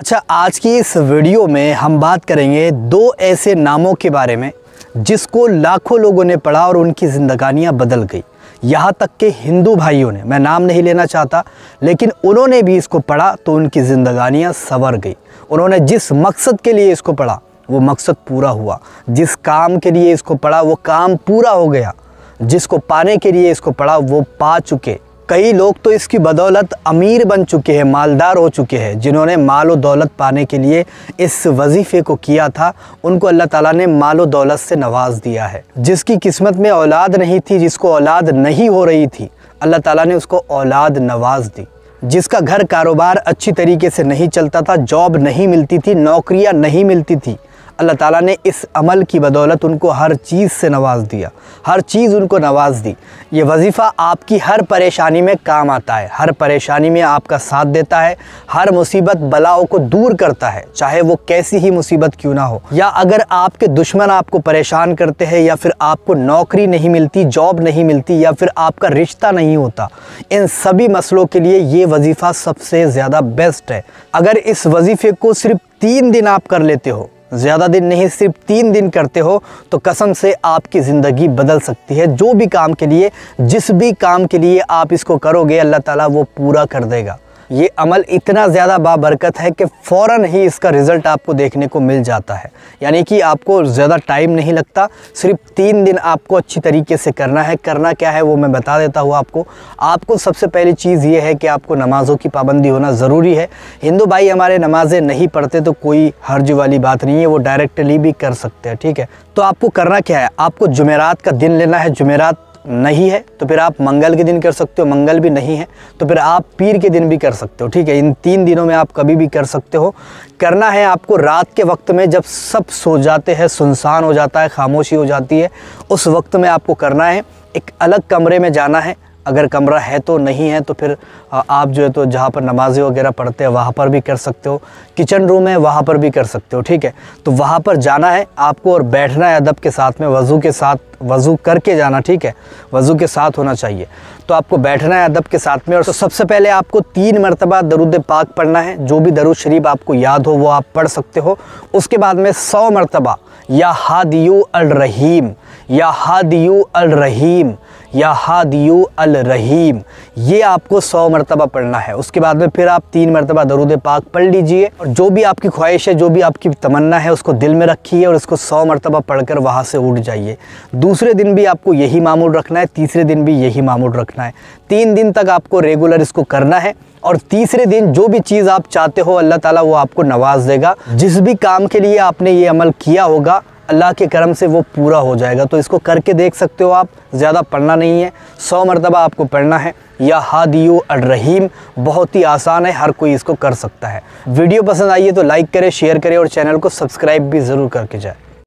अच्छा आज की इस वीडियो में हम बात करेंगे दो ऐसे नामों के बारे में जिसको लाखों लोगों ने पढ़ा और उनकी जिंदगानियां बदल गई यहाँ तक के हिंदू भाइयों ने मैं नाम नहीं लेना चाहता लेकिन उन्होंने भी इसको पढ़ा तो उनकी ज़िंदगानियाँ संवर गई उन्होंने जिस मकसद के लिए इसको पढ़ा वो मकसद पूरा हुआ जिस काम के लिए इसको पढ़ा वो काम पूरा हो गया जिसको पाने के लिए इसको पढ़ा वो पा चुके कई लोग तो इसकी बदौलत अमीर बन चुके हैं मालदार हो चुके हैं जिन्होंने माल व दौलत पाने के लिए इस वजीफ़े को किया था उनको अल्लाह ताला ने माल व दौलत से नवाज दिया है जिसकी किस्मत में औलाद नहीं थी जिसको औलाद नहीं हो रही थी अल्लाह ताला ने उसको औलाद नवाज दी जिसका घर कारोबार अच्छी तरीके से नहीं चलता था जॉब नहीं मिलती थी नौकरियाँ नहीं मिलती थी अल्लाह ताला ने इस अमल की बदौलत उनको हर चीज़ से नवाज दिया हर चीज़ उनको नवाज दी ये वजीफ़ा आपकी हर परेशानी में काम आता है हर परेशानी में आपका साथ देता है हर मुसीबत बलाओं को दूर करता है चाहे वो कैसी ही मुसीबत क्यों ना हो या अगर आपके दुश्मन आपको परेशान करते हैं या फिर आपको नौकरी नहीं मिलती जॉब नहीं मिलती या फिर आपका रिश्ता नहीं होता इन सभी मसलों के लिए ये वजीफ़ा सबसे ज़्यादा बेस्ट है अगर इस वजीफ़े को सिर्फ तीन दिन आप कर लेते हो ज़्यादा दिन नहीं सिर्फ तीन दिन करते हो तो कसम से आपकी ज़िंदगी बदल सकती है जो भी काम के लिए जिस भी काम के लिए आप इसको करोगे अल्लाह ताला वो पूरा कर देगा ये अमल इतना ज़्यादा बाबरकत है कि फ़ौर ही इसका रिज़ल्ट आपको देखने को मिल जाता है यानी कि आपको ज़्यादा टाइम नहीं लगता सिर्फ तीन दिन आपको अच्छी तरीके से करना है करना क्या है वो मैं बता देता हूँ आपको आपको सबसे पहली चीज़ ये है कि आपको नमाज़ों की पाबंदी होना ज़रूरी है हिंदू भाई हमारे नमाज़ें नहीं पढ़ते तो कोई हर्ज वाली बात नहीं है वो डायरेक्टली भी कर सकते हैं ठीक है तो आपको करना क्या है आपको जुमेरात का दिन लेना है जुमेरात नहीं है तो फिर आप मंगल के दिन कर सकते हो मंगल भी नहीं है तो फिर आप पीर के दिन भी कर सकते हो ठीक है इन तीन दिनों में आप कभी भी कर सकते हो करना है आपको रात के वक्त में जब सब सो जाते हैं सुनसान हो जाता है खामोशी हो जाती है उस वक्त में आपको करना है एक अलग कमरे में जाना है अगर कमरा है तो नहीं है तो फिर आप जो है तो जहाँ पर नमाज़ें वगैरह पढ़ते हैं वहाँ पर भी कर सकते हो किचन रूम है वहाँ पर भी कर सकते हो ठीक है तो वहाँ पर जाना है आपको और बैठना है अदब के साथ में वज़ू के साथ वज़ू करके जाना ठीक है वज़ू के साथ होना चाहिए तो आपको बैठना है अदब के साथ में और तो सबसे पहले आपको तीन मरतबा दरुद पाक पढ़ना है जो भी दरुद शरीफ आपको याद हो वो आप पढ़ सकते हो उसके बाद में सौ मरतबा या हादियो अलरहीम या हादियू अल रहीम या हादियू अल रहीम ये आपको सौ मरतबा पढ़ना है उसके बाद में फिर आप तीन मरतबा दरूद पाक पढ़ लीजिए और जो भी आपकी ख्वाहिश है जो भी आपकी तमन्ना है उसको दिल में रखिए और उसको सौ मरतबा पढ़ कर वहाँ से उठ जाइए दूसरे दिन भी आपको यही मामूल रखना है तीसरे दिन भी यही मामूल रखना है तीन दिन तक आपको रेगुलर इसको करना है और तीसरे दिन जो भी चीज़ आप चाहते हो अल्लाह ताला वो आपको नवाज देगा जिस भी काम के लिए आपने ये अमल किया होगा अल्लाह के करम से वो पूरा हो जाएगा तो इसको करके देख सकते हो आप ज़्यादा पढ़ना नहीं है सौ मरतबा आपको पढ़ना है या हादियो अड्रहीम बहुत ही आसान है हर कोई इसको कर सकता है वीडियो पसंद आई है तो लाइक करें शेयर करें और चैनल को सब्सक्राइब भी ज़रूर करके जाए